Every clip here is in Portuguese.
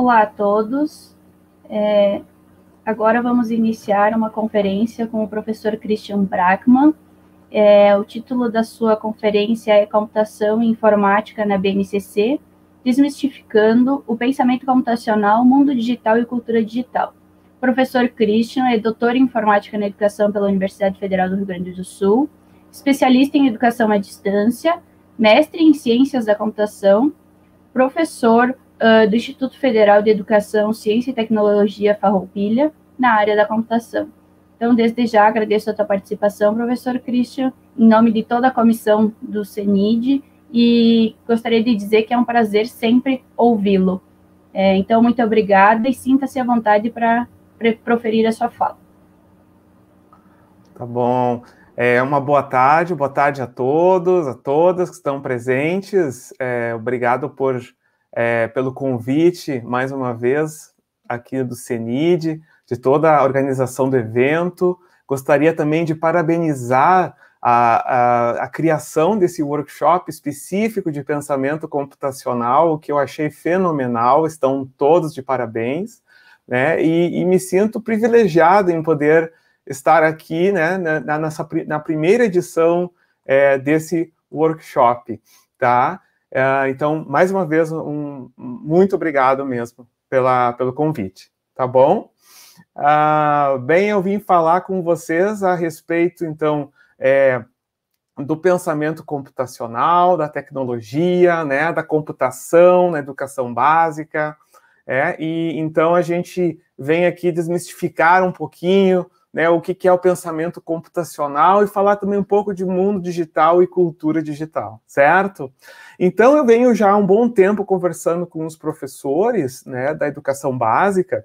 Olá a todos. É, agora vamos iniciar uma conferência com o professor Christian Brackman. É, o título da sua conferência é Computação e Informática na BNCC, desmistificando o pensamento computacional, mundo digital e cultura digital. O professor Christian é doutor em informática na educação pela Universidade Federal do Rio Grande do Sul, especialista em educação à distância, mestre em ciências da computação, professor uh, do Instituto Federal de Educação, Ciência e Tecnologia Farroupilha, na área da computação. Então, desde já agradeço a tua participação, professor Christian, em nome de toda a comissão do CENID, e gostaria de dizer que é um prazer sempre ouvi-lo. É, então, muito obrigada e sinta-se à vontade para proferir a sua fala. Tá bom. É, uma boa tarde, boa tarde a todos, a todas que estão presentes. É, obrigado por é, pelo convite, mais uma vez, aqui do CENID, de toda a organização do evento. Gostaria também de parabenizar a, a, a, criação desse workshop específico de pensamento computacional, que eu achei fenomenal, estão todos de parabéns, né? E, e me sinto privilegiado em poder estar aqui, né, na, na, nessa, na primeira edição é, desse workshop, tá? É, então, mais uma vez, um, muito obrigado mesmo pela, pelo convite, tá bom? Ah, bem, eu vim falar com vocês a respeito, então, é, do pensamento computacional, da tecnologia, né, da computação na educação básica, é, e então a gente vem aqui desmistificar um pouquinho né, o que, que é o pensamento computacional e falar também um pouco de mundo digital e cultura digital, certo? Então eu venho já há um bom tempo conversando com os professores né, da educação básica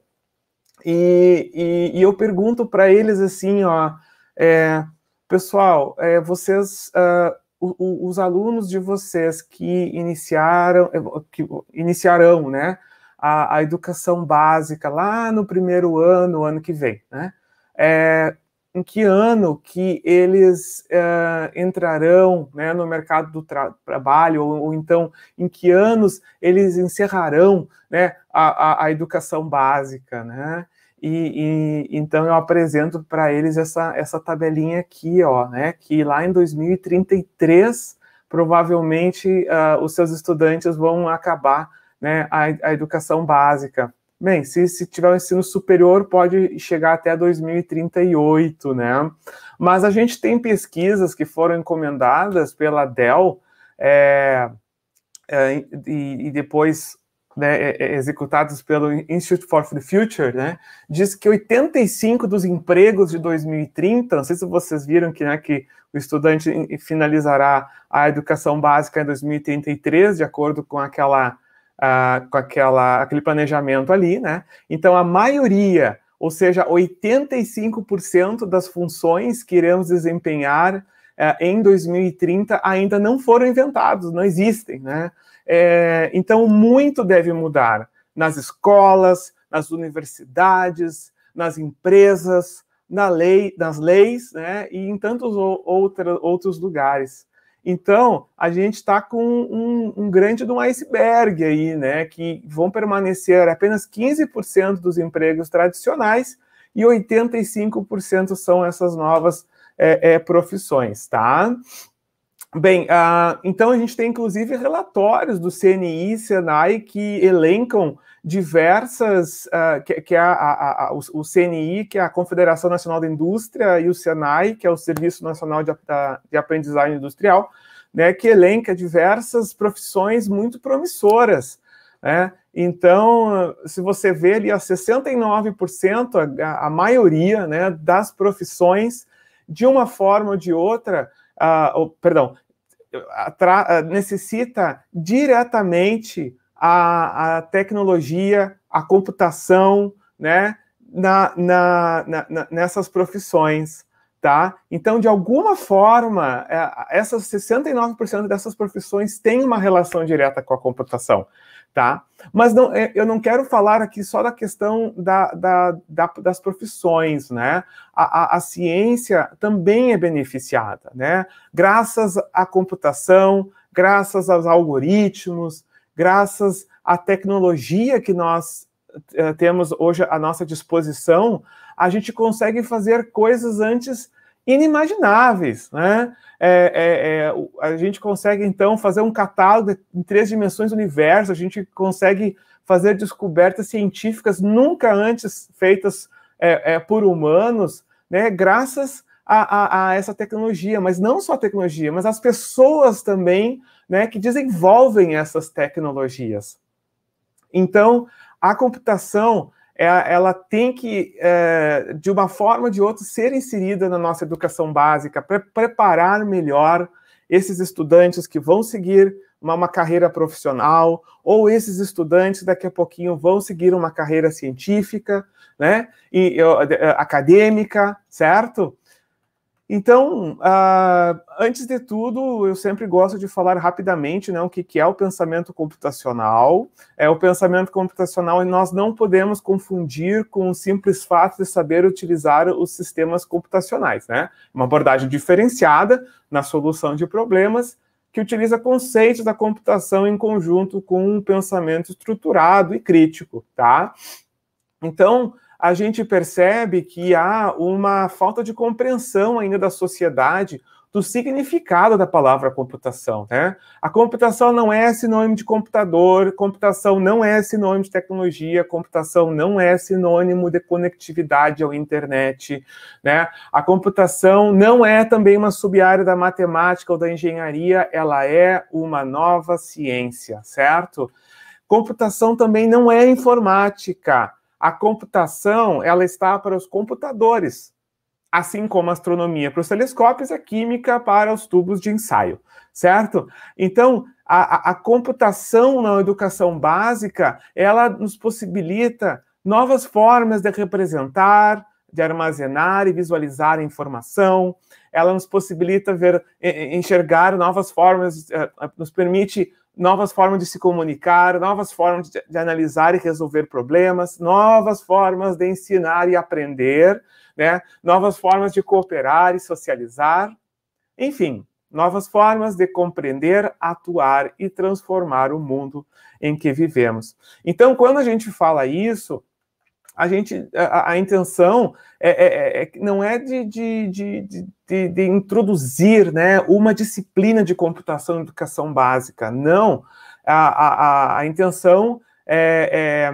e, e, e eu pergunto para eles assim, ó, é, pessoal, é, vocês uh, o, o, os alunos de vocês que iniciaram eh, que iniciarão né, a, a educação básica lá no primeiro ano, ano que vem, né? é, em que ano que eles é, entrarão né, no mercado do tra trabalho, ou, ou, então em que anos eles encerrarão né, a, a, a, educação básica, né? E, e então eu apresento para eles essa, essa tabelinha aqui, ó, né? Que lá em 2033 provavelmente uh, os seus estudantes vão acabar né, a, a educação básica bem, se, se tiver um ensino superior, pode chegar até 2038, né? Mas a gente tem pesquisas que foram encomendadas pela Dell é, é, e, e, depois né, é, é, executadas pelo Institute for the Future, né? Diz que 85 dos empregos de 2030, não sei se vocês viram que, né, que o estudante finalizará a educação básica em 2033, de acordo com aquela com aquela, aquele planejamento ali, né? Então, a maioria, ou seja, 85% das funções que iremos desempenhar ah, em 2030 ainda não foram inventados, não existem, né? É, então, muito deve mudar nas escolas, nas universidades, nas empresas, na lei, nas leis, né? E em tantos outra, outros lugares. Então, a gente está com um, um, grande de um iceberg aí, né? Que vão permanecer apenas 15% dos empregos tradicionais e 85% são essas novas é, é, profissões, tá? Bem, uh, então a gente tem inclusive relatórios do CNI e Senai que elencam diversas, uh, que, que é a, a, a, o, CNI, que é a Confederação Nacional da Indústria, e o SENAI, que é o Serviço Nacional de, de Aprendizagem Industrial, né, que elenca diversas profissões muito promissoras. Né? Então, se você vê ali, a 69%, a, a maioria né, das profissões, de uma forma ou de outra, uh, oh, perdão, ah, necessita diretamente a, a tecnologia, a computação, né? Na, na, na, nessas profissões, tá? Então, de alguma forma, é, essas 69% dessas profissões têm uma relação direta com a computação, tá? Mas não, é, eu não quero falar aqui só da questão da, da, da, das profissões, né? A, a, a ciência também é beneficiada, né? Graças à computação, graças aos algoritmos, graças à tecnologia que nós uh, temos hoje à nossa disposição, a gente consegue fazer coisas antes inimagináveis, né? É, é, é, a gente consegue então fazer um catálogo em três dimensões do universo, a gente consegue fazer descobertas científicas nunca antes feitas eh, eh, por humanos, né? Graças a, a, a, essa tecnologia, mas não só a tecnologia, mas as pessoas também né, que desenvolvem essas tecnologias. Então, a computação é, ela tem que, é, de uma forma ou de outra, ser inserida na nossa educação básica, para preparar melhor esses estudantes que vão seguir uma, carreira profissional, ou esses estudantes daqui a pouquinho vão seguir uma carreira científica, né, e, é, acadêmica, certo? Então, ah, antes de tudo, eu sempre gosto de falar rapidamente né, o que, que é o pensamento computacional. É o pensamento computacional e nós não podemos confundir com o simples fato de saber utilizar os sistemas computacionais. Né? Uma abordagem diferenciada na solução de problemas que utiliza conceitos da computação em conjunto com um pensamento estruturado e crítico. Tá? Então, a gente percebe que há uma falta de compreensão ainda da sociedade do significado da palavra computação. Né? A computação não é sinônimo de computador, computação não é sinônimo de tecnologia, computação não é sinônimo de conectividade ao internet. Né? A computação não é também uma sub-área da matemática ou da engenharia, ela é uma nova ciência, certo? Computação também não é informática a computação, ela está para os computadores, assim como a astronomia para os telescópios, a química para os tubos de ensaio, certo? Então, a, a, a computação na educação básica, ela nos possibilita novas formas de representar, de armazenar e visualizar a informação, ela nos possibilita ver, enxergar novas formas, eh, nos permite novas formas de se comunicar, novas formas de, de, analisar e resolver problemas, novas formas de ensinar e aprender, né? novas formas de cooperar e socializar, enfim, novas formas de compreender, atuar e transformar o mundo em que vivemos. Então, quando a gente fala isso, a gente a, a intenção é, é, é, é não é de, de, de, de, de introduzir né, uma disciplina de computação e educação básica, não. A, a, a intenção é,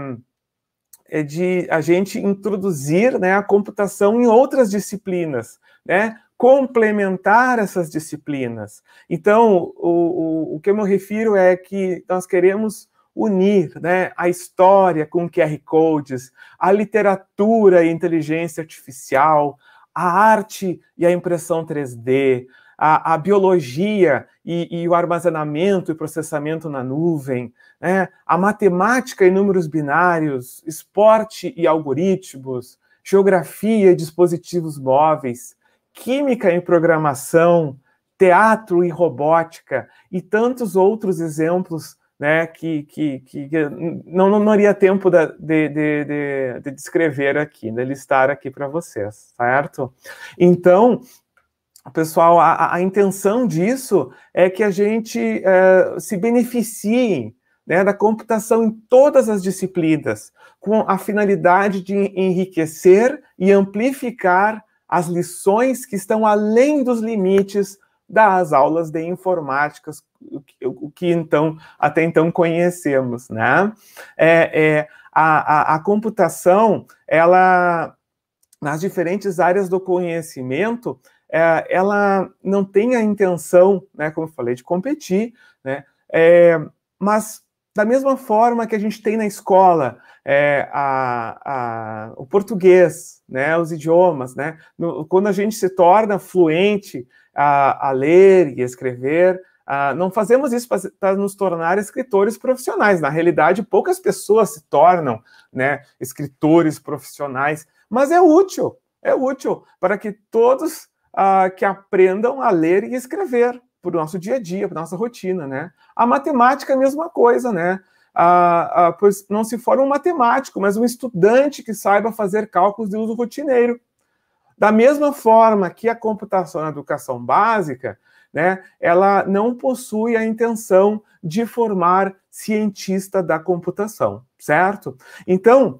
é, é de a gente introduzir né, a computação em outras disciplinas, né? complementar essas disciplinas. Então, o, o, o que eu me refiro é que nós queremos unir né, a história com QR Codes, a literatura e inteligência artificial, a arte e a impressão 3D, a, a biologia e, e, o armazenamento e processamento na nuvem, né, a matemática e números binários, esporte e algoritmos, geografia e dispositivos móveis, química e programação, teatro e robótica e tantos outros exemplos né, que, que, que não, não, não tempo de, de, de, de descrever aqui, né, de listar aqui para vocês, certo? Então, pessoal, a, a, intenção disso é que a gente é, se beneficie né, da computação em todas as disciplinas, com a finalidade de enriquecer e amplificar as lições que estão além dos limites das aulas de informática, o que, então até então conhecemos, né? É, é, a, a, a computação, ela nas diferentes áreas do conhecimento, é, ela não tem a intenção, né, como eu falei, de competir, né, é, mas da mesma forma que a gente tem na escola é, a, a, o português, né, os idiomas, né, no, quando a gente se torna fluente a, a ler e escrever. Uh, não fazemos isso para nos tornar escritores profissionais. Na realidade, poucas pessoas se tornam né, escritores profissionais, mas é útil, é útil para que todos uh, que aprendam a ler e escrever para o nosso dia a dia, para nossa rotina, né? A matemática é a mesma coisa, né? Uh, pois não se forma um matemático, mas um estudante que saiba fazer cálculos de uso rotineiro. Da mesma forma que a computação na educação básica, né, ela não possui a intenção de formar cientista da computação, certo? Então,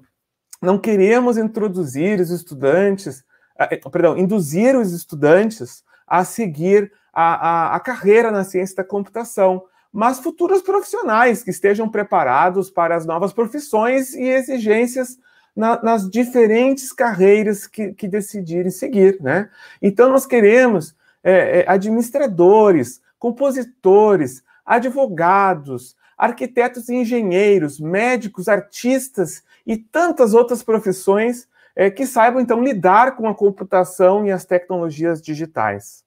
não queremos introduzir os estudantes, eh, eh, perdão, induzir os estudantes a seguir a, a, a carreira na ciência da computação, mas futuros profissionais que estejam preparados para as novas profissões e exigências na, nas diferentes carreiras que, que decidirem seguir, né? Então, nós queremos é, é, administradores, compositores, advogados, arquitetos e engenheiros, médicos, artistas e tantas outras profissões é, que saibam, então, lidar com a computação e as tecnologias digitais.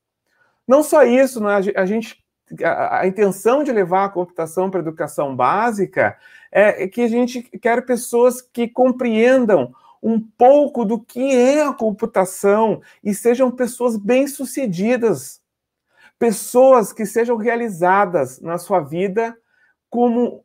Não só isso, né? a gente a, a intenção de levar a computação para a educação básica é, é que a gente quer pessoas que compreendam um pouco do que é a computação e sejam pessoas bem-sucedidas, pessoas que sejam realizadas na sua vida como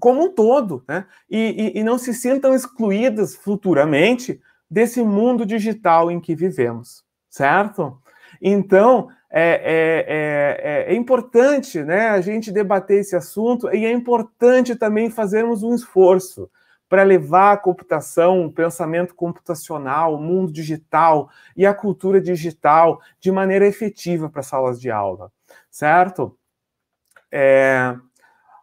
como um todo, né? E, e, e, não se sintam excluídas futuramente desse mundo digital em que vivemos, certo? Então, é, é, é, é, é, importante né, a gente debater esse assunto e é importante também fazermos um esforço para levar a computação, o pensamento computacional, o mundo digital e a cultura digital de maneira efetiva para salas de aula, certo? É,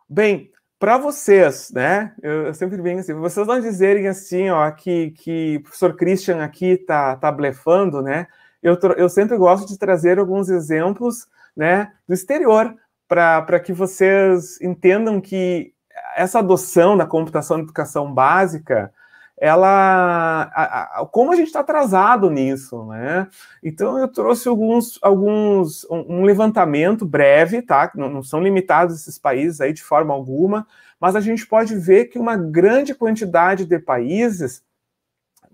bem, para vocês, né? Eu, eu sempre venho assim, vocês não dizerem assim, ó, que, que o professor Christian aqui está tá blefando, né? eu, eu sempre gosto de trazer alguns exemplos né, do exterior para que vocês entendam que essa adoção da computação de educação básica, ela a, a, como a gente está atrasado nisso, né? Então eu trouxe alguns alguns um, um levantamento breve, tá? Não, não, são limitados esses países aí de forma alguma, mas a gente pode ver que uma grande quantidade de países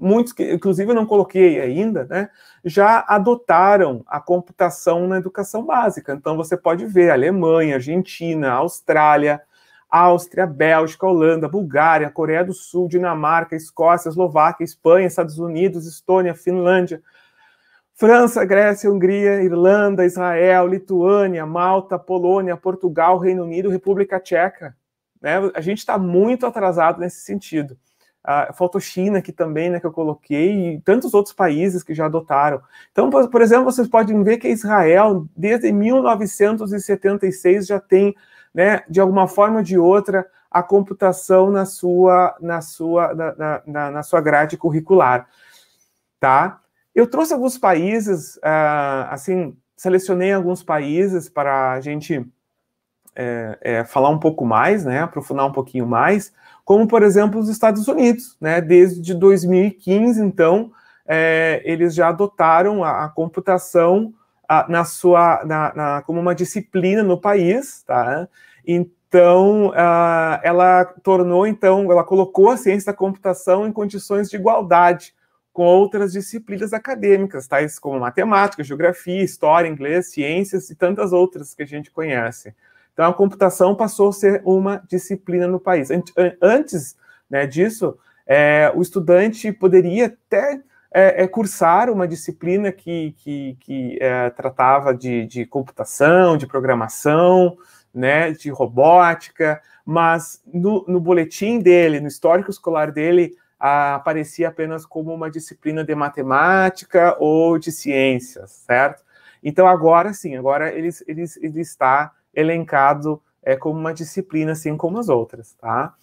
muitos, que, inclusive eu não coloquei ainda, né, já adotaram a computação na educação básica. Então você pode ver Alemanha, Argentina, Austrália, Áustria, Bélgica, Holanda, Bulgária, Coreia do Sul, Dinamarca, Escócia, Eslováquia, Espanha, Estados Unidos, Estônia, Finlândia, França, Grécia, Hungria, Irlanda, Israel, Lituânia, Malta, Polônia, Portugal, Reino Unido, República Tcheca. Né? A gente está muito atrasado nesse sentido. Uh, faltou China aqui também, né, que eu coloquei, e tantos outros países que já adotaram. Então, por, por exemplo, vocês podem ver que Israel, desde 1976, já tem, né, de alguma forma ou de outra, a computação na sua, na sua, na, na, na, na sua grade curricular. Tá? Eu trouxe alguns países, ah, assim, selecionei alguns países para a gente é, é, falar um pouco mais, né, aprofundar um pouquinho mais, como, por exemplo, os Estados Unidos. Né, desde 2015, então, é, eles já adotaram a, a computação a, na sua, na, na, como uma disciplina no país. Tá? Então, a, ela tornou, então, ela colocou a ciência da computação em condições de igualdade com outras disciplinas acadêmicas, tais como matemática, geografia, história, inglês, ciências e tantas outras que a gente conhece. Então, a computação passou a ser uma disciplina no país. Antes né, disso, é, o estudante poderia até é, é, cursar uma disciplina que, que, que é, tratava de, de computação, de programação, né, de robótica, mas no, no boletim dele, no histórico escolar dele, aparecia apenas como uma disciplina de matemática ou de ciências, certo? Então agora sim, agora ele, ele, ele está elencado é, como uma disciplina, assim como as outras, tá?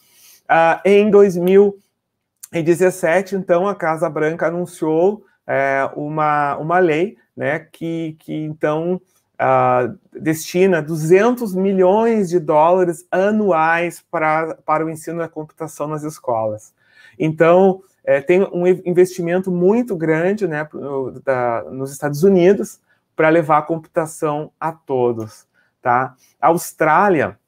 Ah, em 2017, então, a Casa Branca anunciou é, uma, uma lei, né, que, que então ah, destina 200 milhões de dólares anuais pra, para o ensino da computação nas escolas. Então, é, tem um investimento muito grande né, da, nos Estados Unidos para levar a computação a todos. Tá? A Austrália,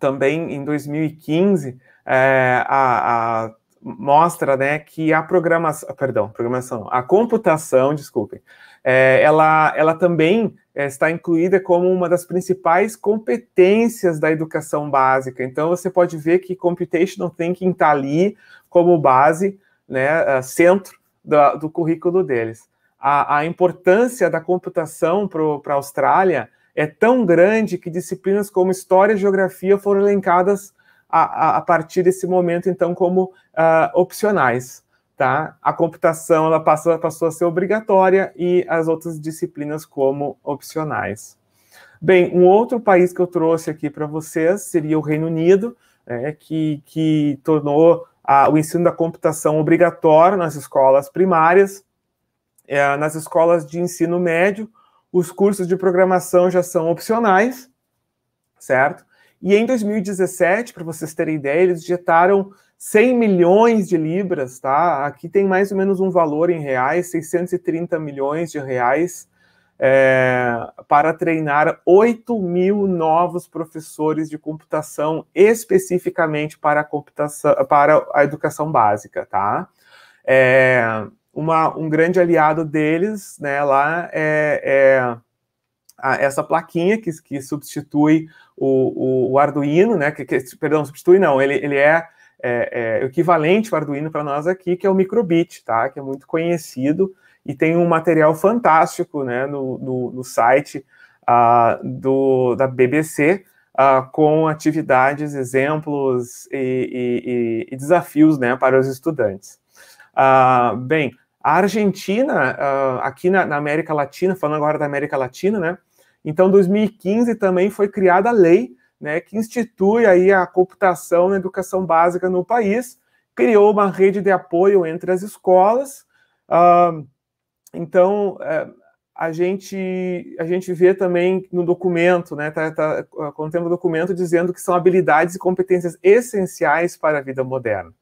também em 2015, é, a, a, mostra né, que a programação, perdão, programação, a computação, desculpem, é, ela, ela também é, está incluída como uma das principais competências da educação básica. Então, você pode ver que computational thinking está ali como base, né, é, centro do, do currículo deles. A, a importância da computação para a Austrália é tão grande que disciplinas como História e Geografia foram elencadas a, a, a partir desse momento, então, como uh, opcionais. Tá? A computação ela passou, passou a ser obrigatória e as outras disciplinas como opcionais. Bem, um outro país que eu trouxe aqui para vocês seria o Reino Unido, né, que, que tornou a, o ensino da computação obrigatório nas escolas primárias, é, nas escolas de ensino médio, os cursos de programação já são opcionais, certo? E em 2017, para vocês terem ideia, eles injetaram 100 milhões de libras, tá? Aqui tem mais ou menos um valor em reais, 630 milhões de reais, é, para treinar 8 mil novos professores de computação, especificamente para a, computação, para a educação básica, tá? É, uma, um grande aliado deles né, lá é, é a, essa plaquinha que, que substitui o, o, o Arduino, né, que, que, perdão, substitui não, ele, ele é, é, é equivalente ao Arduino para nós aqui, que é o Microbit, tá, que é muito conhecido e tem um material fantástico né, no, no, no site uh, do, da BBC, Uh, ah, com atividades, exemplos e, e, e, desafios né, para os estudantes. Uh, bem, a Argentina, uh, aqui na, na, América Latina, falando agora da América Latina, né? Então, 2015 também foi criada a lei, né, que institui aí a computação na educação básica no país, criou uma rede de apoio entre as escolas. Uh, então, uh, a gente a gente vê também no documento, né, tá, tá ah, contendo o documento dizendo que são habilidades e competências essenciais para a vida moderna.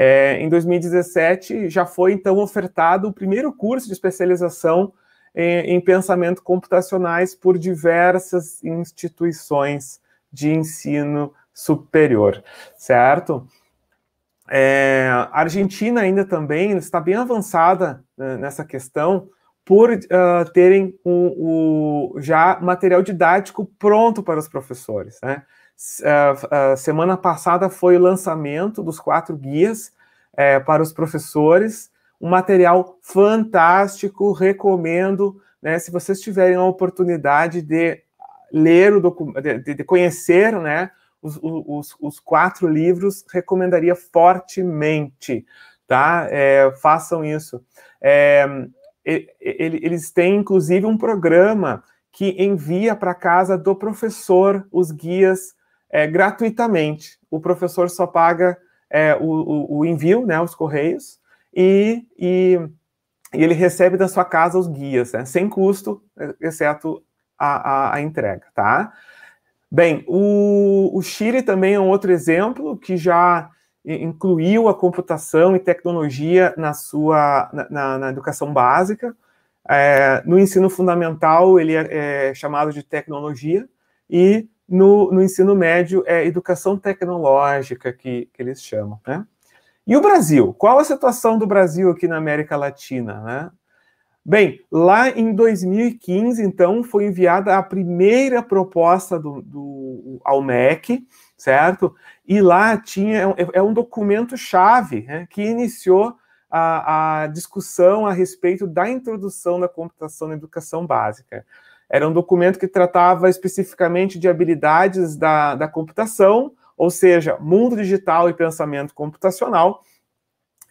É, em 2017, já foi então ofertado o primeiro curso de especialização em, em pensamento computacionais por diversas instituições de ensino superior, certo? É, a Argentina ainda também está bem avançada né, nessa questão por uh, terem o, o, já material didático pronto para os professores, né? Eh, eh, semana passada foi o lançamento dos quatro guias eh, para os professores, um material fantástico, recomendo. Né, se vocês tiverem a oportunidade de ler o de, de conhecer né, os, os, os, quatro livros, recomendaria fortemente, tá? É, façam isso. É, ele, eles têm, inclusive, um programa que envia para casa do professor os guias é, gratuitamente. O professor só paga é, o, o, o, envio, né, os correios, e, e, e, ele recebe da sua casa os guias, né, sem custo, exceto a, a, a entrega, tá? Bem, o, o Chile também é um outro exemplo que já incluiu a computação e tecnologia na sua na, na educação básica. É, no ensino fundamental, ele é, é, chamado de tecnologia, e no, no ensino médio é educação tecnológica, que, que eles chamam. Né? E o Brasil? Qual a situação do Brasil aqui na América Latina? Né? Bem, lá em 2015, então, foi enviada a primeira proposta do, do ao MEC, certo? E lá tinha é, é, é um documento chave né, que iniciou a, a discussão a respeito da introdução da computação na educação básica. Era um documento que tratava especificamente de habilidades da, da computação, ou seja, mundo digital e pensamento computacional.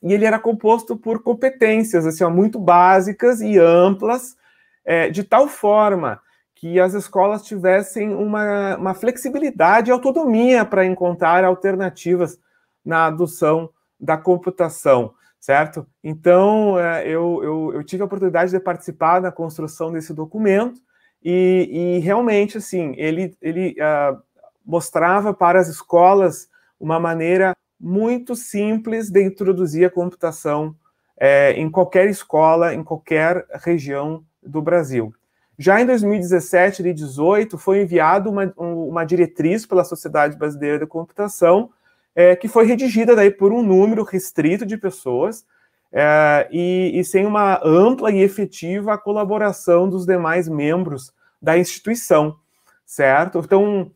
E ele era composto por competências assim, ó, muito básicas e amplas, é, de tal forma que as escolas tivessem uma, uma flexibilidade e autonomia para encontrar alternativas na adoção da computação, certo? Então, é, eu, eu, eu tive a oportunidade de participar da construção desse documento e, e realmente, assim, ele, ele uh, mostrava para as escolas uma maneira muito simples de introduzir a computação é, em qualquer escola, em qualquer região do Brasil. Já em 2017 e 2018, foi enviada uma, uma diretriz pela Sociedade Brasileira de Computação, é, que foi redigida daí por um número restrito de pessoas é, e, e, sem uma ampla e efetiva colaboração dos demais membros da instituição, certo? Então,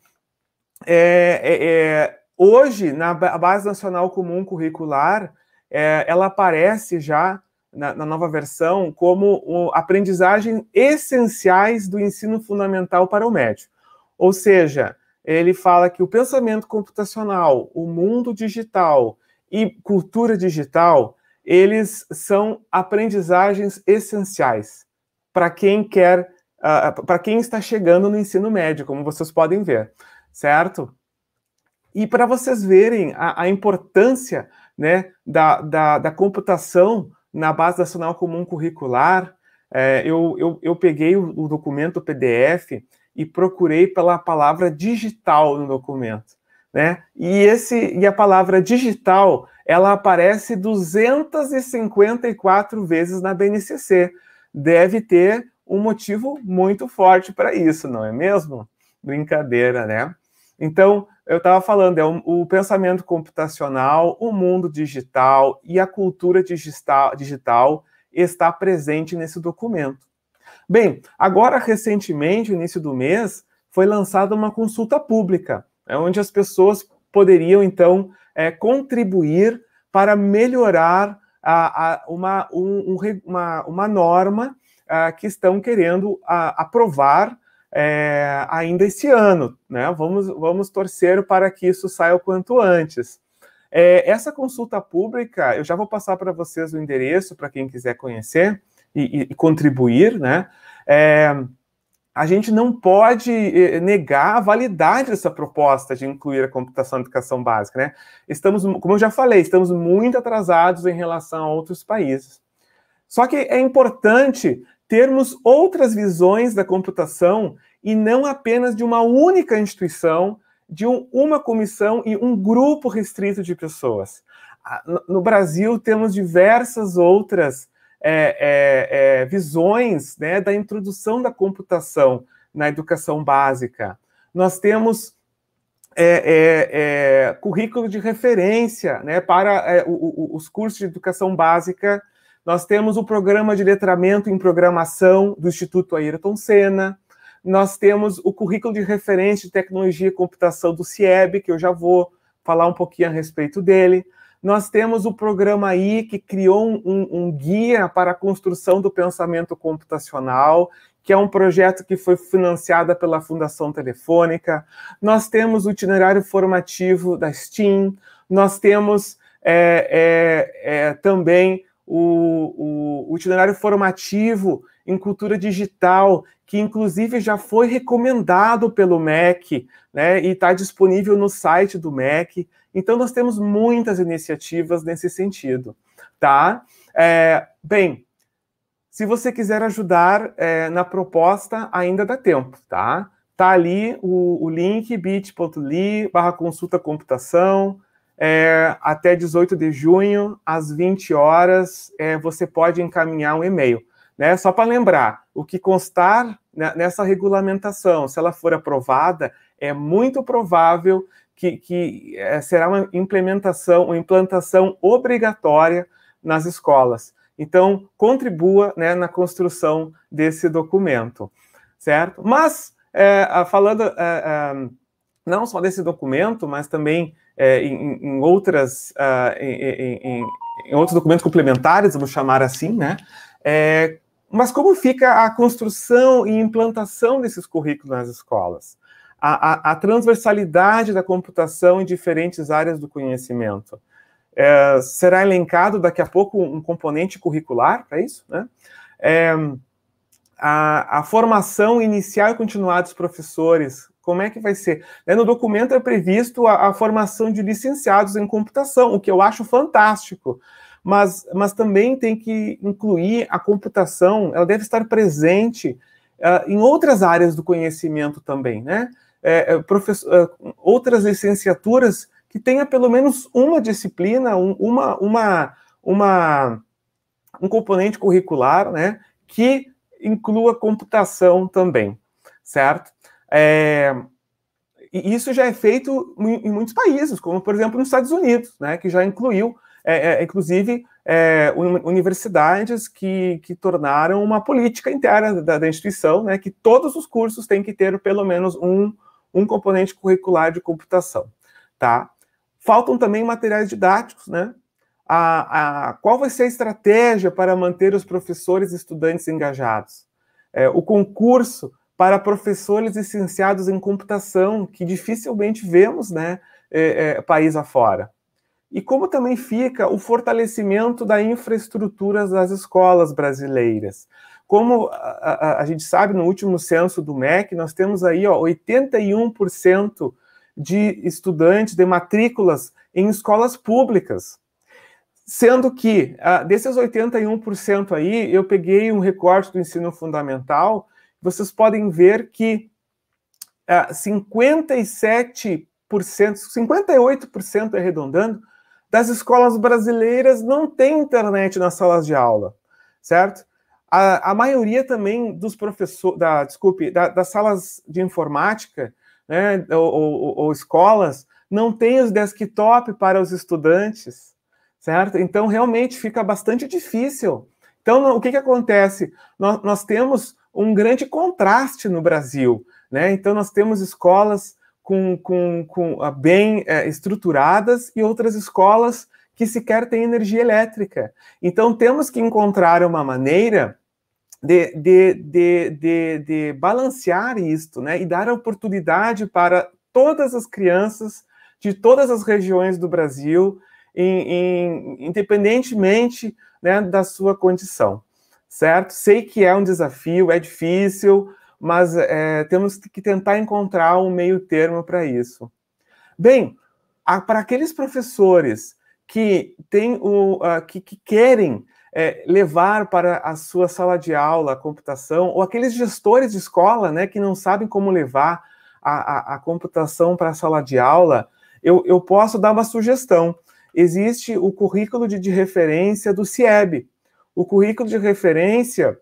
é, é, é hoje, na Base Nacional Comum Curricular, é, ela aparece já na, na nova versão como o, aprendizagem essenciais do ensino fundamental para o médio. Ou seja, ele fala que o pensamento computacional, o mundo digital e cultura digital, eles são aprendizagens essenciais para quem quer uh, para quem está chegando no ensino médio, como vocês podem ver, certo? E para vocês verem a, a importância né, da, da, da, computação na Base Nacional Comum Curricular, é, eu, eu, eu, peguei o, o documento PDF e procurei pela palavra digital no documento. Né? E esse e a palavra digital, ela aparece 254 vezes na BNCC. Deve ter um motivo muito forte para isso, não é mesmo? Brincadeira, né? Então, eu estava falando, é o, o, pensamento computacional, o mundo digital e a cultura digital, digital está presente nesse documento. Bem, agora recentemente, no início do mês, foi lançada uma consulta pública, né, onde as pessoas poderiam, então, é, contribuir para melhorar a, a uma, um, uma, uma norma uh, que estão querendo uh, aprovar é, ainda esse ano. Né? Vamos, vamos torcer para que isso saia o quanto antes. É, essa consulta pública, eu já vou passar para vocês o endereço para quem quiser conhecer e, e, e contribuir, né? a gente não pode negar a validade dessa proposta de incluir a computação na educação básica, né? Estamos, como eu já falei, estamos muito atrasados em relação a outros países. Só que é importante termos outras visões da computação e não apenas de uma única instituição, de um, uma comissão e um grupo restrito de pessoas. Ah, no Brasil, temos diversas outras é, é, é, visões né, da introdução da computação na educação básica. Nós temos é, é, é, currículo de referência né, para o, o, os cursos de educação básica nós temos o programa de letramento em programação do Instituto Ayrton Senna. Nós temos o currículo de referência de tecnologia e computação do CIEB, que eu já vou falar um pouquinho a respeito dele. Nós temos o programa aí que criou um, um, guia para a construção do pensamento computacional, que é um projeto que foi financiado pela Fundação Telefônica. Nós temos o itinerário formativo da STEAM. Nós temos é, é, é, também o, o, o itinerário formativo em cultura digital, que inclusive já foi recomendado pelo MEC, né, e está disponível no site do MEC. Então, nós temos muitas iniciativas nesse sentido, tá? É, bem, se você quiser ajudar é, na proposta, ainda dá tempo, tá? Tá ali o, o link bit.ly barra consulta computação, é, até 18 de junho, às 20 horas, é, você pode encaminhar um e-mail. Né? Só para lembrar, o que constar nessa regulamentação, se ela for aprovada, é muito provável que, que é, será uma implementação, uma implantação obrigatória nas escolas. Então, contribua né, na construção desse documento, certo? Mas, é, falando é, é, não só desse documento, mas também é, em, em, outras, uh, em, em, em, outros documentos complementares, vamos chamar assim, né? É, mas como fica a construção e implantação desses currículos nas escolas? A, a, a transversalidade da computação em diferentes áreas do conhecimento. É, será elencado daqui a pouco um componente curricular para isso, né? É, a, a, formação inicial e continuada dos professores como é que vai ser? É, no documento é previsto a, a formação de licenciados em computação, o que eu acho fantástico mas, mas também tem que incluir a computação, ela deve estar presente uh, em outras áreas do conhecimento também, né? É, uh, outras licenciaturas que tenha pelo menos uma disciplina, um, uma, uma, uma, um componente curricular, né? Que inclua computação também, certo? É, e isso já é feito em, muitos países, como por exemplo nos Estados Unidos, né, que já incluiu, é, é inclusive, é, universidades que, que tornaram uma política interna da, da, instituição, né, que todos os cursos têm que ter pelo menos um, um componente curricular de computação. Tá? Faltam também materiais didáticos, né? A, a, qual vai ser a estratégia para manter os professores e estudantes engajados? É, o concurso para professores licenciados em computação, que dificilmente vemos né, é, é, país afora. E como também fica o fortalecimento da infraestrutura das escolas brasileiras. Como a, a, a gente sabe, no último censo do MEC, nós temos aí ó, 81% de estudantes, de matrículas em escolas públicas. Sendo que, ah, desses 81% aí, eu peguei um recorte do ensino fundamental vocês podem ver que uh, 57%, 58% arredondando, das escolas brasileiras não tem internet nas salas de aula, certo? A, a maioria também dos professores, da, desculpe, da, das salas de informática, né, ou, ou, ou escolas, não tem os desktop para os estudantes, certo? Então, realmente fica bastante difícil. Então, o que, que acontece? Nós, nós temos um grande contraste no Brasil. Né? Então, nós temos escolas com, com, com ah, bem é, estruturadas e outras escolas que sequer têm energia elétrica. Então, temos que encontrar uma maneira de, de, de, de, de balancear isto né? e dar oportunidade para todas as crianças de todas as regiões do Brasil, em, em, independentemente né, da sua condição certo? Sei que é um desafio, é difícil, mas é, temos que tentar encontrar um meio termo para isso. Bem, para aqueles professores que, têm o, uh, que, que querem é, levar para a sua sala de aula a computação, ou aqueles gestores de escola né, que não sabem como levar a, a, a computação para a sala de aula, eu, eu posso dar uma sugestão. Existe o currículo de, de referência do CIEB, o currículo de referência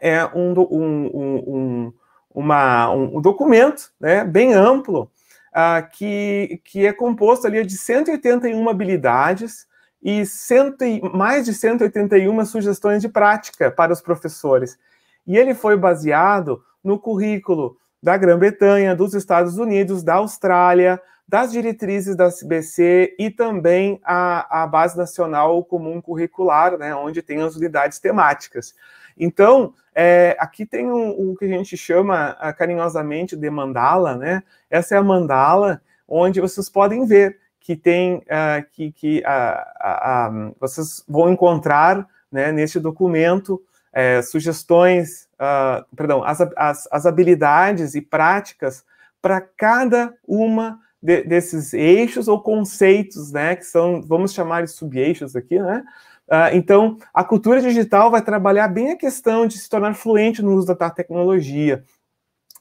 é um, um, um, uma, um documento né, bem amplo uh, que, que é composto ali de 181 habilidades e cento, mais de 181 sugestões de prática para os professores. E ele foi baseado no currículo da Grã-Bretanha, dos Estados Unidos, da Austrália, das diretrizes da CBC e também a, a Base Nacional Comum Curricular, né, onde tem as unidades temáticas. Então, é, aqui tem o um, um que a gente chama uh, carinhosamente de mandala, né? Essa é a mandala onde vocês podem ver que tem uh, que, que uh, uh, vocês vão encontrar né, neste documento é, sugestões, ah, perdão, as, as, as habilidades e práticas para cada uma de, desses eixos ou conceitos, né, que são, vamos chamar de sub-eixos aqui, né? Uh, então, a cultura digital vai trabalhar bem a questão de se tornar fluente no uso da tecnologia.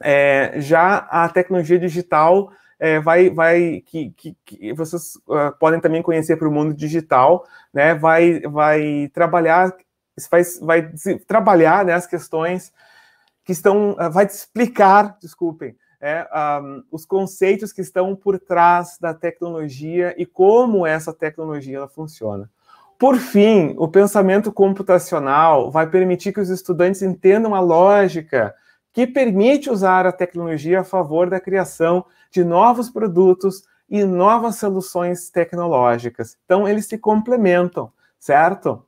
É, já a tecnologia digital é, vai, vai que, que, que vocês uh, podem também conhecer para o mundo digital, né? Vai, vai trabalhar, vai, vai trabalhar né, as questões que estão, ah, vai explicar, desculpem, é, um, os conceitos que estão por trás da tecnologia e como essa tecnologia ela funciona. Por fim, o pensamento computacional vai permitir que os estudantes entendam a lógica que permite usar a tecnologia a favor da criação de novos produtos e novas soluções tecnológicas. Então, eles se complementam, certo?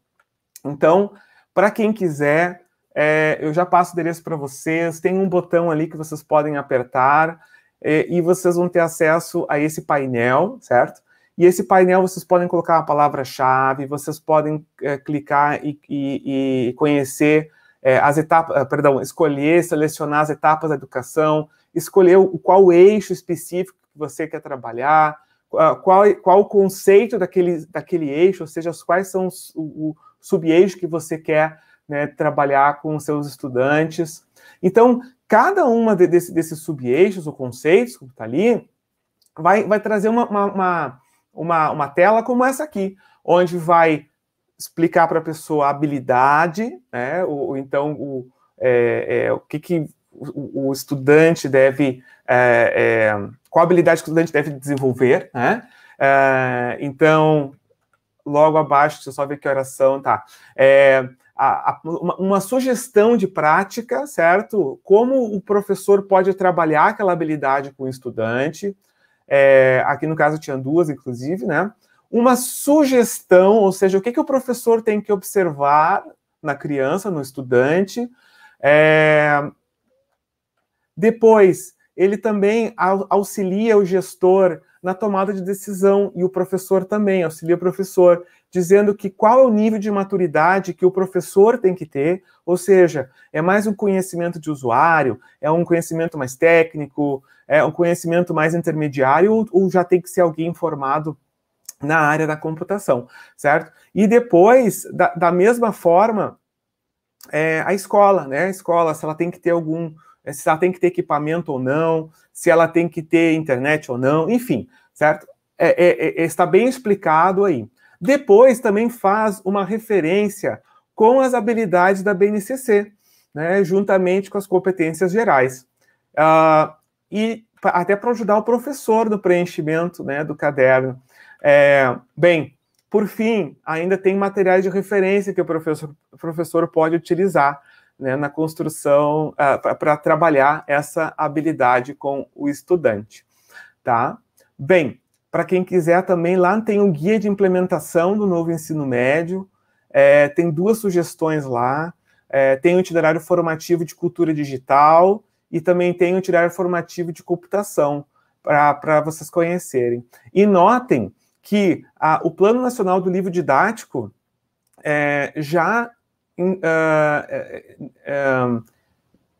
Então, para quem quiser, é, eu já passo o endereço para vocês. Tem um botão ali que vocês podem apertar é, e vocês vão ter acesso a esse painel, certo? E esse painel vocês podem colocar a palavra-chave, vocês podem é, clicar e, e, e conhecer é, as etapas, ah, perdão, escolher, selecionar as etapas da educação, escolher o, qual eixo específico que você quer trabalhar, qual, qual o conceito daquele, daquele eixo, ou seja, quais são os, o, o sub-eixo que você quer trabalhar né, trabalhar com seus estudantes. Então, cada uma de, desse, desses sub-eixos ou conceitos que está ali vai, vai trazer uma, uma, uma, uma tela como essa aqui, onde vai explicar para a pessoa a habilidade, né? Ou, então o, é, é, o que, que o, o estudante deve, é, é, qual habilidade que o estudante deve desenvolver, né? É, então, logo abaixo, você só ver que oração tá. É, a, a, uma, uma, sugestão de prática, certo? Como o professor pode trabalhar aquela habilidade com o estudante. É, aqui no caso tinha duas, inclusive, né? Uma sugestão, ou seja, o que, que o professor tem que observar na criança, no estudante. É... Depois, ele também auxilia o gestor na tomada de decisão e o professor também auxilia o professor, dizendo que qual é o nível de maturidade que o professor tem que ter, ou seja, é mais um conhecimento de usuário, é um conhecimento mais técnico, é um conhecimento mais intermediário ou, já tem que ser alguém formado na área da computação, certo? E depois, da, da mesma forma, é, a escola, né? A escola, se ela tem que ter algum é se ela tem que ter equipamento ou não, se ela tem que ter internet ou não, enfim, certo? É, é, é, é está bem explicado aí. Depois também faz uma referência com as habilidades da BNCC, né, juntamente com as competências gerais. Uh, e até para ajudar o professor no preenchimento né, do caderno. É, bem, por fim, ainda tem materiais de referência que o professor, o professor pode utilizar né, na construção, uh, ah, para trabalhar essa habilidade com o estudante, tá? Bem, para quem quiser também, lá tem o um guia de implementação do novo ensino médio, é, tem duas sugestões lá, é, tem o um itinerário formativo de cultura digital e também tem o um itinerário formativo de computação, para vocês conhecerem. E notem que a, o Plano Nacional do Livro Didático é, já ah, é, é, é, ah,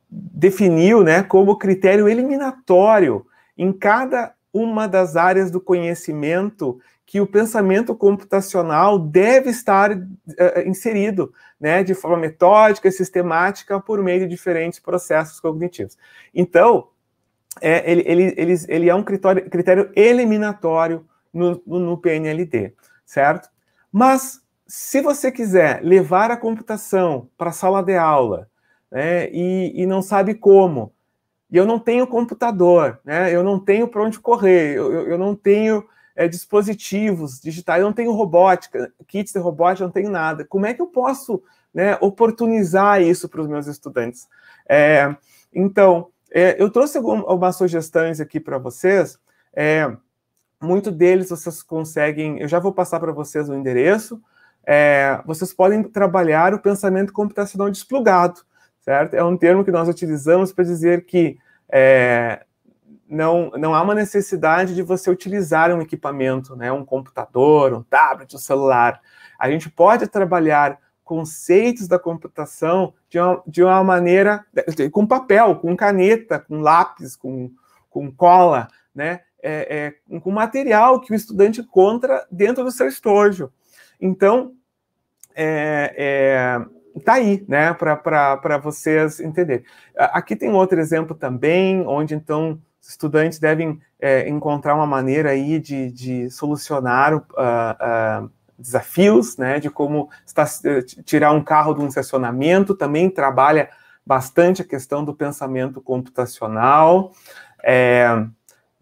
definiu né, como critério eliminatório em cada uma das áreas do conhecimento que o pensamento computacional deve estar ah, inserido né, de forma metódica e sistemática por meio de diferentes processos cognitivos. Então, é, ele, ele, ele, ele, é um critério, critério eliminatório no, no, PNLD, certo? Mas se você quiser levar a computação para a sala de aula né, e, e, não sabe como, e eu não tenho computador, né, eu não tenho para onde correr, eu, eu não tenho é, dispositivos digitais, eu não tenho robótica, kits de robótica, eu não tenho nada. Como é que eu posso né, oportunizar isso para os meus estudantes? É, então, é, eu trouxe algumas sugestões aqui para vocês. É, muito deles vocês conseguem. Eu já vou passar para vocês o endereço é, vocês podem trabalhar o pensamento computacional desplugado, certo? É um termo que nós utilizamos para dizer que é, não, não há uma necessidade de você utilizar um equipamento, né? um computador, um tablet, um celular. A gente pode trabalhar conceitos da computação de uma, de uma maneira, com papel, com caneta, com lápis, com, com cola, né? É, é, com material que o estudante encontra dentro do seu estojo. Então, é, é, tá aí, né, para vocês entenderem. Aqui tem outro exemplo também, onde então os estudantes devem é, encontrar uma maneira aí de, de solucionar uh, uh, desafios, né, de como está, é, tirar um carro de um estacionamento, também trabalha bastante a questão do pensamento computacional. É,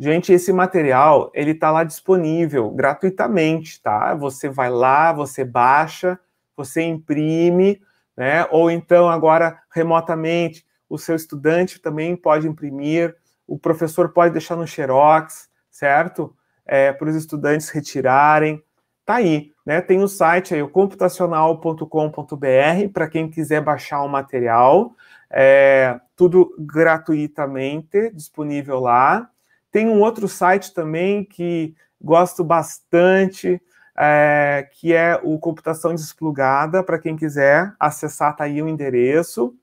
Gente, esse material, ele tá lá disponível gratuitamente, tá? Você vai lá, você baixa, você imprime, né? Ou então agora remotamente, o seu estudante também pode imprimir, o professor pode deixar no xerox, certo? É, para os estudantes retirarem. Tá aí, né? Tem o site aí, o computacional.com.br, para quem quiser baixar o material, é, tudo gratuitamente disponível lá. Tem um outro site também que gosto bastante, é, que é o Computação Desplugada, para quem quiser acessar, está aí o endereço,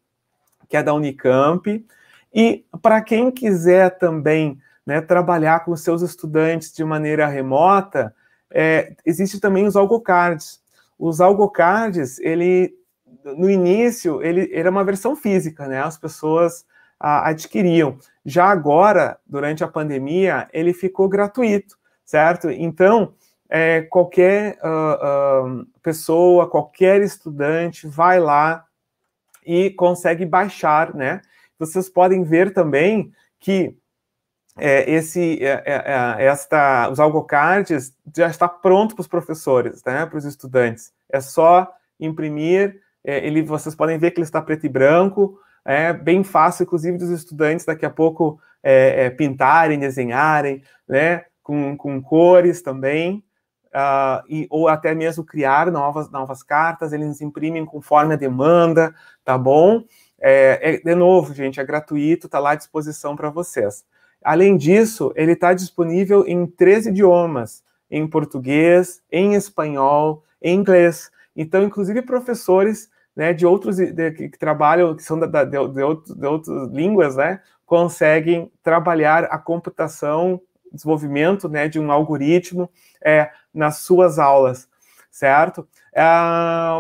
que é da Unicamp. E para quem quiser também né, trabalhar com seus estudantes de maneira remota, é, existe também os algocards. Os algocards, ele no início, ele era uma versão física, né? As pessoas adquiriam. Já agora, durante a pandemia, ele ficou gratuito, certo? Então, é, qualquer uh, uh, pessoa, qualquer estudante vai lá e consegue baixar, né? Vocês podem ver também que é, esse, é, é, é esta, os algocards já está pronto para os professores, né, para os estudantes. É só imprimir, é, ele, vocês podem ver que ele está preto e branco, é bem fácil, inclusive, dos estudantes daqui a pouco é, é, pintarem, desenharem, né, com, com cores também, uh, e, ou até mesmo criar novas, novas cartas, eles imprimem conforme a demanda, tá bom? É, é de novo, gente, é gratuito, está lá à disposição para vocês. Além disso, ele está disponível em três idiomas, em português, em espanhol, em inglês. Então, inclusive, professores né, de outros de, que, que trabalham, que são da, da, de, de, outros, de outras línguas, né, conseguem trabalhar a computação, desenvolvimento né, de um algoritmo é, nas suas aulas, certo? É,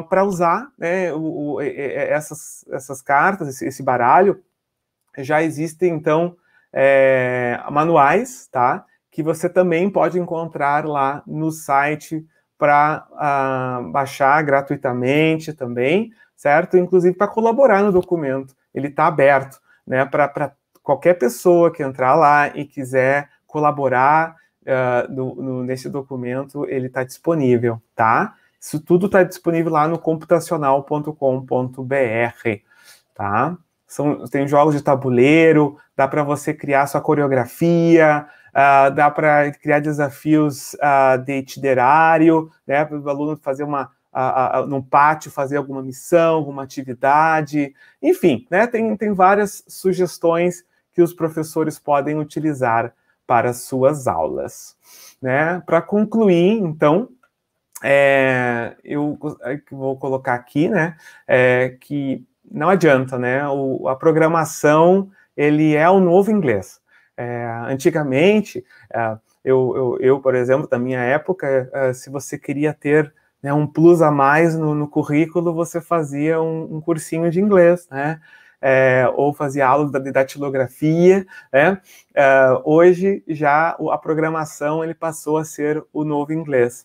Para usar né, o, o, essas, essas cartas, esse, esse, baralho, já existem, então, é, manuais, tá? Que você também pode encontrar lá no site para uh, ah, baixar gratuitamente também, certo? Inclusive para colaborar no documento. Ele está aberto né, para qualquer pessoa que entrar lá e quiser colaborar uh, no, no, nesse documento, ele está disponível, tá? Isso tudo está disponível lá no computacional.com.br, tá? São, tem jogos de tabuleiro, dá para você criar sua coreografia, uh, dá para criar desafios uh, de itinerário, né, para o aluno fazer uma, a, a, num pátio fazer alguma missão, alguma atividade, enfim, né? Tem, tem várias sugestões que os professores podem utilizar para suas aulas. Né? Para concluir, então, é, eu é vou colocar aqui, né, é, que não adianta, né, o, a programação, ele é o novo inglês. É, antigamente, é, eu, eu, eu, por exemplo, da minha época, é, se você queria ter né, um plus a mais no, no currículo, você fazia um, um, cursinho de inglês, né? É, ou fazia aula de datilografia, né? É, hoje já a programação ele passou a ser o novo inglês.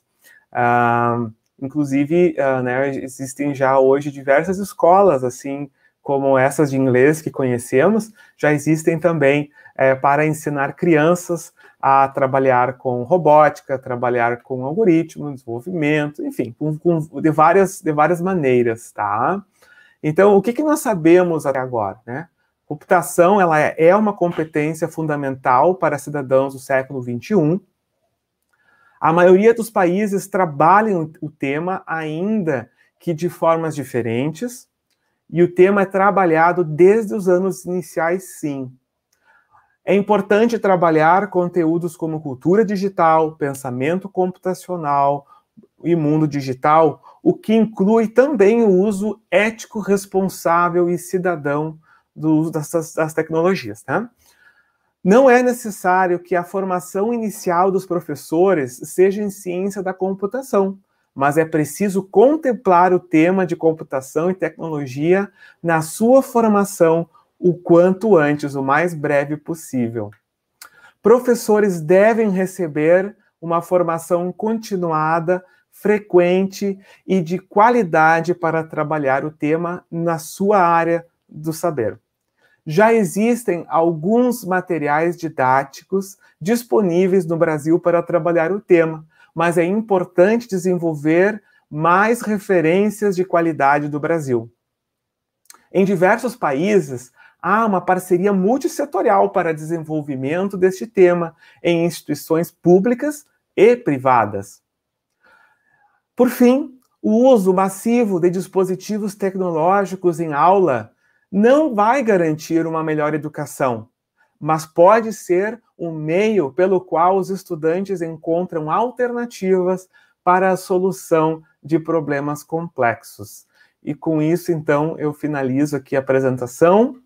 Ah, inclusive, ah, né, existem já hoje diversas escolas assim como essas de inglês que conhecemos, já existem também é, para ensinar crianças a trabalhar com robótica, trabalhar com algoritmo, desenvolvimento, enfim, com, com, de, várias, de várias maneiras, tá? Então, o que, que nós sabemos até agora, né? Computação, ela é, é uma competência fundamental para cidadãos do século XXI. A maioria dos países trabalham o tema ainda que de formas diferentes, e o tema é trabalhado desde os anos iniciais, sim, é importante trabalhar conteúdos como cultura digital, pensamento computacional e mundo digital, o que inclui também o uso ético, responsável e cidadão do, das, das tecnologias. Né? Não é necessário que a formação inicial dos professores seja em ciência da computação, mas é preciso contemplar o tema de computação e tecnologia na sua formação o quanto antes, o mais breve possível. Professores devem receber uma formação continuada, frequente e de qualidade para trabalhar o tema na sua área do saber. Já existem alguns materiais didáticos disponíveis no Brasil para trabalhar o tema, mas é importante desenvolver mais referências de qualidade do Brasil. Em diversos países, há uma parceria multissetorial para desenvolvimento deste tema em instituições públicas e privadas. Por fim, o uso massivo de dispositivos tecnológicos em aula não vai garantir uma melhor educação, mas pode ser um meio pelo qual os estudantes encontram alternativas para a solução de problemas complexos. E com isso, então, eu finalizo aqui a apresentação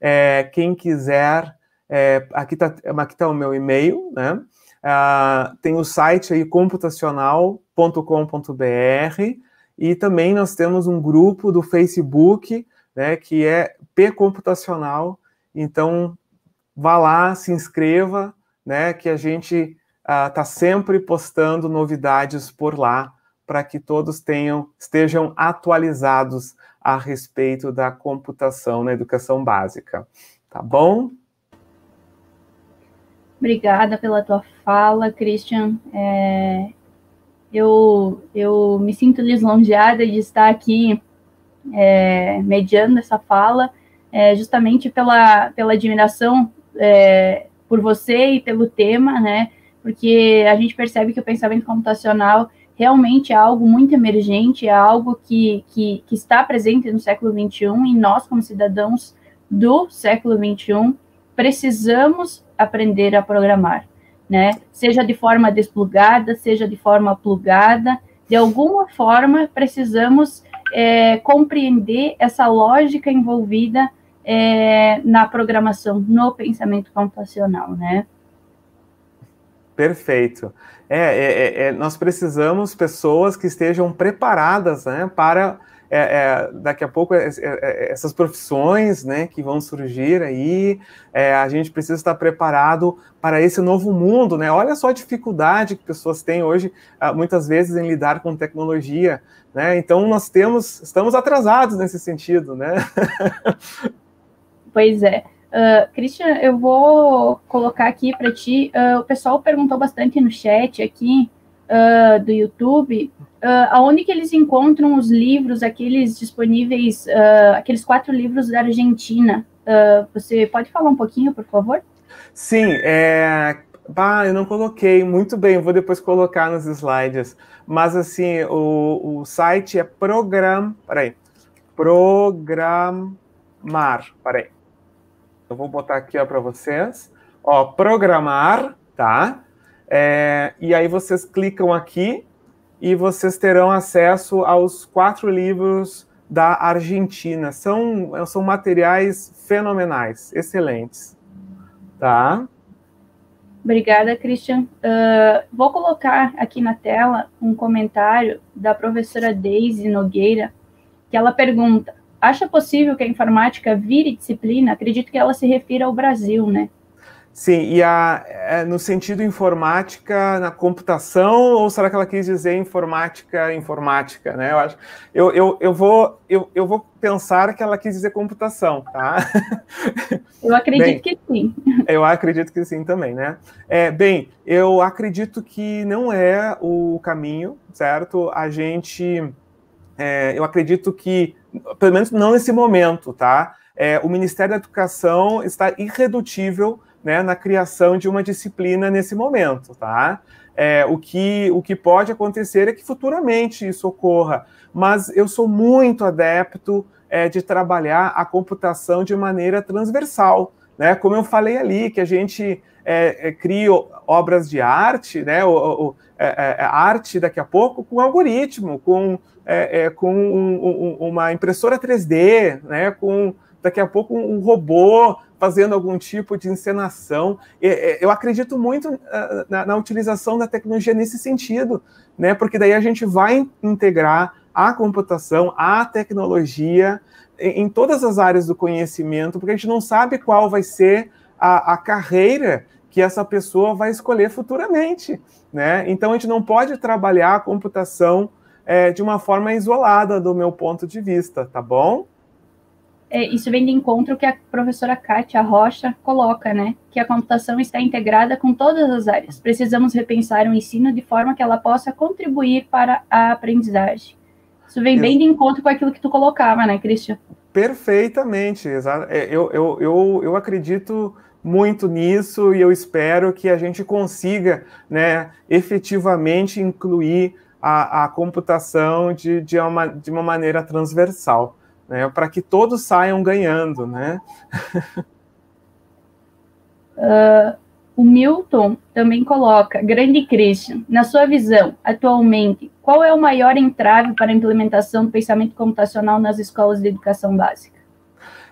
é, quem quiser, é, aqui está tá o meu e-mail, né? Ah, tem o site aí computacional.com.br e também nós temos um grupo do Facebook, né, que é P Computacional. Então, vá lá, se inscreva, né, que a gente está ah, sempre postando novidades por lá para que todos tenham estejam atualizados a respeito da computação na educação básica. Tá bom? Obrigada pela tua fala, Christian. É, eu, eu me sinto lisonjeada de estar aqui é, mediando essa fala, é, justamente pela, pela admiração é, por você e pelo tema, né? Porque a gente percebe que o pensamento computacional realmente é algo muito emergente, é algo que, que, que está presente no século XXI e nós, como cidadãos do século XXI, precisamos aprender a programar, né? Seja de forma desplugada, seja de forma plugada, de alguma forma precisamos é, compreender essa lógica envolvida é, na programação, no pensamento computacional, né? Perfeito. É, é, é, é, nós precisamos pessoas que estejam preparadas né, para é, é daqui a pouco é, essas profissões né, que vão surgir aí. a gente precisa estar preparado para esse novo mundo. Né? Olha só a dificuldade que pessoas têm hoje, ah, muitas vezes, em lidar com tecnologia. Né? Então nós temos, estamos atrasados nesse sentido. Né? pois é. Uh, Christian, eu vou colocar aqui para ti. Uh, o pessoal perguntou bastante no chat aqui uh, do YouTube aonde que eles encontram os livros, aqueles disponíveis, aqueles quatro livros da Argentina. você pode falar um pouquinho, por favor? Sim, é... eu não coloquei. Muito bem, vou depois colocar nos slides. Mas assim, o, o site é program. Peraí. Programar. Peraí eu vou botar aqui para vocês. Ó, programar, tá? É, e aí vocês clicam aqui e vocês terão acesso aos quatro livros da Argentina. São, são materiais fenomenais, excelentes. Tá? Obrigada, Christian. Uh, vou colocar aqui na tela um comentário da professora Deise Nogueira, que ela pergunta: acha possível que a informática vire disciplina? Acredito que ela se refira ao Brasil, né? Sim, e a, é, no sentido informática na computação, ou será que ela quis dizer informática informática, né? Eu acho, eu, eu, eu, vou, eu, eu vou pensar que ela quis dizer computação, tá? Eu acredito bem, que sim. Eu acredito que sim também, né? É, bem, eu acredito que não é o caminho, certo? A gente é, eu acredito que, pelo menos não nesse momento, tá? É, o Ministério da Educação está irredutível né, na criação de uma disciplina nesse momento, tá? É, o, que, o que pode acontecer é que futuramente isso ocorra, mas eu sou muito adepto é, de trabalhar a computação de maneira transversal, né? Como eu falei ali, que a gente é, é cria obras de arte, né? O, o, é, é, arte daqui a pouco com algoritmo, com é, é, com um, um, uma impressora 3D, né, com daqui a pouco um, robô fazendo algum tipo de encenação. É, eu acredito muito ah, na, na, utilização da tecnologia nesse sentido, né, porque daí a gente vai integrar a computação, a tecnologia em, em todas as áreas do conhecimento, porque a gente não sabe qual vai ser a, a carreira que essa pessoa vai escolher futuramente, né? Então a gente não pode trabalhar a computação é, de uma forma isolada do meu ponto de vista, tá bom? É, isso vem de encontro que a professora Kátia Rocha coloca, né? Que a computação está integrada com todas as áreas. Precisamos repensar o ensino de forma que ela possa contribuir para a aprendizagem. Isso vem bem de encontro com aquilo que tu colocava, né, Cristian? Perfeitamente, exato. É, eu, eu, eu, eu acredito muito nisso e eu espero que a gente consiga, né, efetivamente incluir a, a computação de, de, uma, de uma maneira transversal, né? para que todos saiam ganhando, né? uh, o Milton também coloca, grande Christian, na sua visão, atualmente, qual é o maior entrave para a implementação do pensamento computacional nas escolas de educação básica?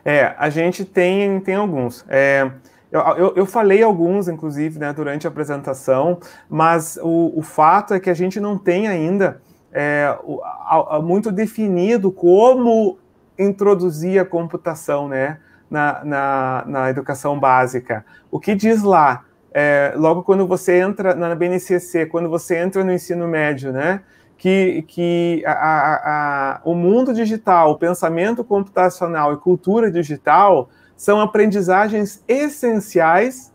É, a gente tem, tem alguns. É, eu, eu, eu, falei alguns, inclusive, né, durante a apresentação, mas o, o, fato é que a gente não tem ainda é, o, a, a muito definido como introduzir a computação né, na, na, na educação básica. O que diz lá? É, logo quando você entra na BNCC, quando você entra no ensino médio, né, que, que a, a, a, o mundo digital, o pensamento computacional e cultura digital são aprendizagens essenciais,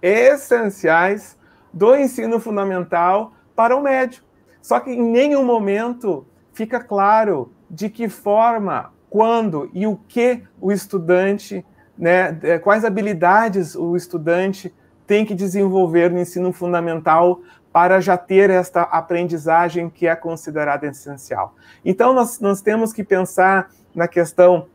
essenciais do ensino fundamental para o médio. Só que em nenhum momento fica claro de que forma, quando e o que o estudante, né, é, quais habilidades o estudante tem que desenvolver no ensino fundamental para já ter esta aprendizagem que é considerada essencial. Então, nós, nós temos que pensar na questão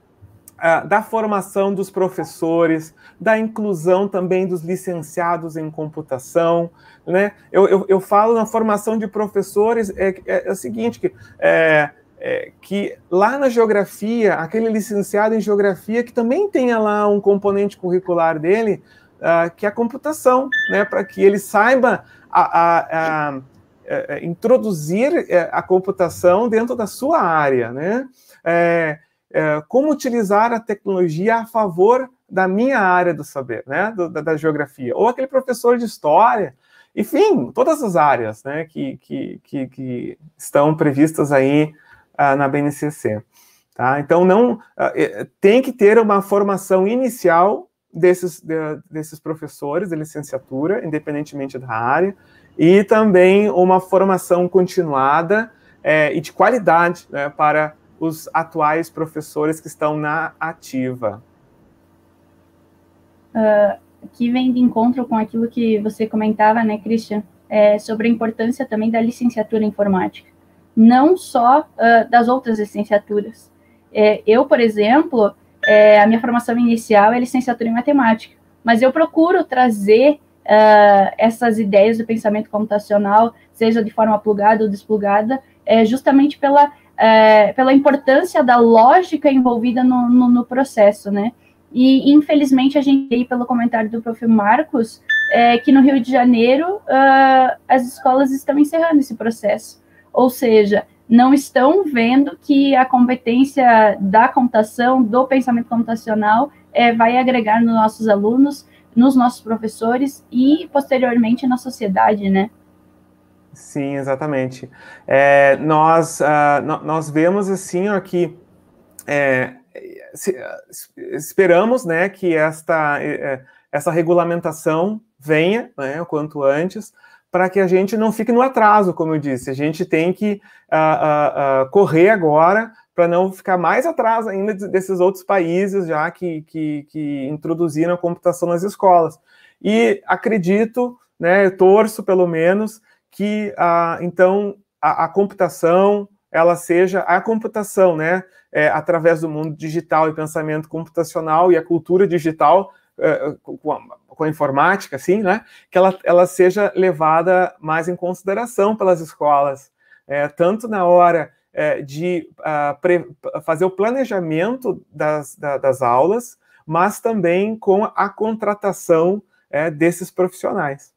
ah, da formação dos professores, da inclusão também dos licenciados em computação. Né? Eu, eu, eu falo na formação de professores, é, é, é o seguinte, que, é, é que lá na geografia, aquele licenciado em geografia que também tenha lá um componente curricular dele, uh, que é a computação, né? para que ele saiba a, a, a é, é, introduzir a computação dentro da sua área, né? É, é, como utilizar a tecnologia a favor da minha área do saber, né, do, da, da, geografia, ou aquele professor de história, enfim, todas as áreas, né, que, que, que, que estão previstas aí uh, na BNCC, tá? Então não uh, tem que ter uma formação inicial desses de, desses professores de licenciatura, independentemente da área, e também uma formação continuada é, e de qualidade né, para os atuais professores que estão na ativa? Uh, que vem de encontro com aquilo que você comentava, né, Christian, é, sobre a importância também da licenciatura em informática, não só uh, das outras licenciaturas. É, eu, por exemplo, é, a minha formação inicial é licenciatura em matemática, mas eu procuro trazer uh, essas ideias do pensamento computacional, seja de forma plugada ou desplugada, é, justamente pela é, pela importância da lógica envolvida no, no, no, processo, né? E infelizmente a gente tem pelo comentário do prof. Marcos é, que no Rio de Janeiro uh, as escolas estão encerrando esse processo, ou seja, não estão vendo que a competência da computação, do pensamento computacional, é, vai agregar nos nossos alunos, nos nossos professores e posteriormente na sociedade, né? Sim, exatamente. É, nós, uh, nós vemos assim ó, que é, se, esperamos né, que esta, é, é, essa regulamentação venha né, o quanto antes, para que a gente não fique no atraso, como eu disse. A gente tem que uh, uh, correr agora para não ficar mais atrás ainda desses outros países já que, que, que introduziram a computação nas escolas. E acredito, né, torço pelo menos, que então a, a, computação ela seja a computação, né? É, através do mundo digital e pensamento computacional e a cultura digital é, com, a, com, a, informática, assim, né? Que ela, ela seja levada mais em consideração pelas escolas, é, tanto na hora é, de uh, pre, fazer o planejamento das, da, das aulas, mas também com a contratação é, desses profissionais.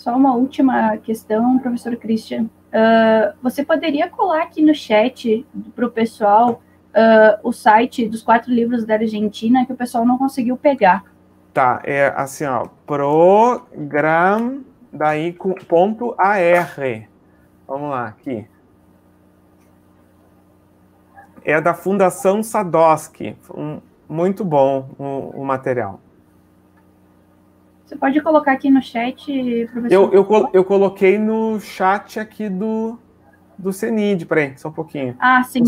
Só uma última questão, professor Christian. Uh, você poderia colar aqui no chat para o pessoal uh, o site dos quatro livros da Argentina que o pessoal não conseguiu pegar. Tá, é assim, ó, program.ar. Vamos lá, aqui. É da Fundação Sadosky. Um, muito bom o, o material. Você pode colocar aqui no chat, professor? Eu, eu, eu coloquei no chat aqui do, do CENID, peraí, só um pouquinho. Ah, sim,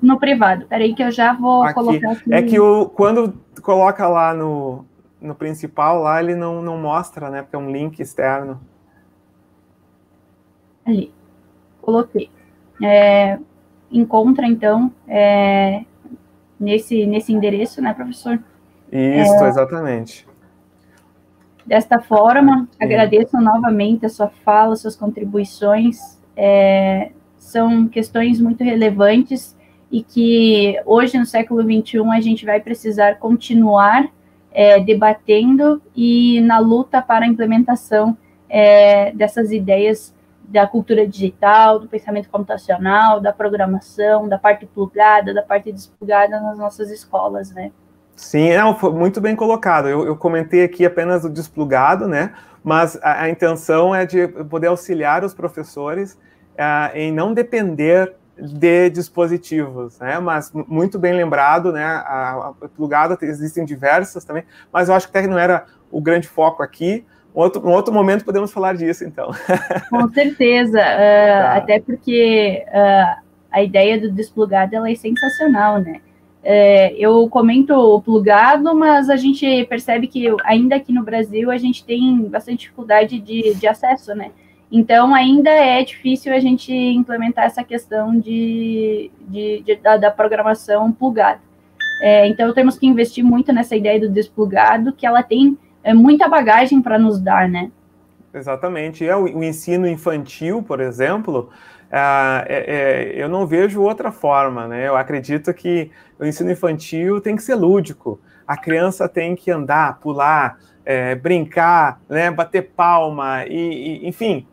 no privado. Peraí que eu já vou aqui. colocar aqui. É que o, quando coloca lá no, no principal, lá ele não, não mostra, né? Porque é um link externo. Ali, coloquei. É, encontra, então, é, nesse, nesse endereço, né, professor? Isso, é, exatamente. Desta forma, é. agradeço novamente a sua fala, suas contribuições. É, são questões muito relevantes e que hoje, no século XXI, a gente vai precisar continuar é, debatendo e na luta para a implementação é, dessas ideias da cultura digital, do pensamento computacional, da programação, da parte plugada, da parte desplugada nas nossas escolas, né? Sim, não, foi muito bem colocado. Eu, eu comentei aqui apenas o desplugado, né? Mas a, a intenção é de poder auxiliar os professores uh, em não depender de dispositivos, né? Mas muito bem lembrado, né? A, a plugada existem diversas também, mas eu acho que até que não era o grande foco aqui. Um outro, um outro momento podemos falar disso, então. Com certeza, uh, tá. até porque uh, a ideia do desplugado ela é sensacional, né? É, eu comento plugado, mas a gente percebe que ainda aqui no Brasil a gente tem bastante dificuldade de, de acesso, né? Então ainda é difícil a gente implementar essa questão de, de, de da, da, programação plugada. É, então temos que investir muito nessa ideia do desplugado, que ela tem é, muita bagagem para nos dar, né? Exatamente. E é o ensino infantil, por exemplo, ah, é, é, eu não vejo outra forma, né? Eu acredito que o ensino infantil tem que ser lúdico. A criança tem que andar, pular, é, brincar, né, bater palma e, e enfim,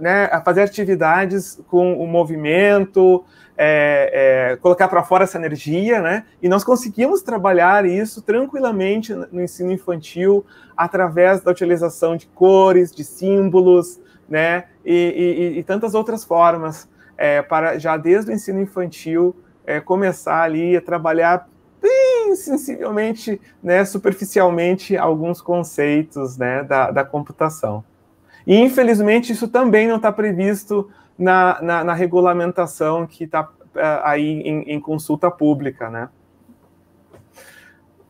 né, fazer atividades com o movimento, é, é, colocar para fora essa energia, né? E nós conseguimos trabalhar isso tranquilamente no ensino infantil através da utilização de cores, de símbolos, né? E, e, e tantas outras formas é, para já desde o ensino infantil é, começar ali a trabalhar bem sensivelmente, né, superficialmente alguns conceitos né, da, da computação. E infelizmente isso também não está previsto na, na, na, regulamentação que está é, aí em, em consulta pública, né?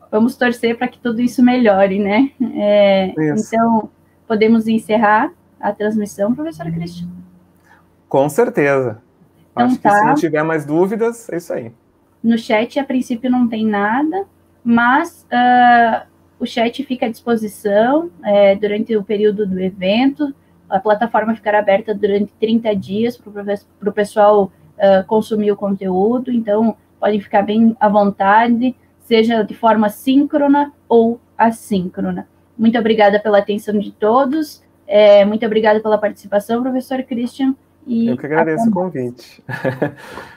vamos torcer para que tudo isso melhore, né? É, então, podemos encerrar a transmissão, professora Cristian? Com certeza. Então, Acho tá. que se não tiver mais dúvidas, é isso aí. No chat, a princípio, não tem nada, mas uh, o chat fica à disposição é, durante o período do evento. A plataforma ficará aberta durante 30 dias para o pessoal uh, consumir o conteúdo, então podem ficar bem à vontade, seja de forma síncrona ou assíncrona. Muito obrigada pela atenção de todos. É, muito obrigada pela participação, professor Christian. E Eu que agradeço o convite.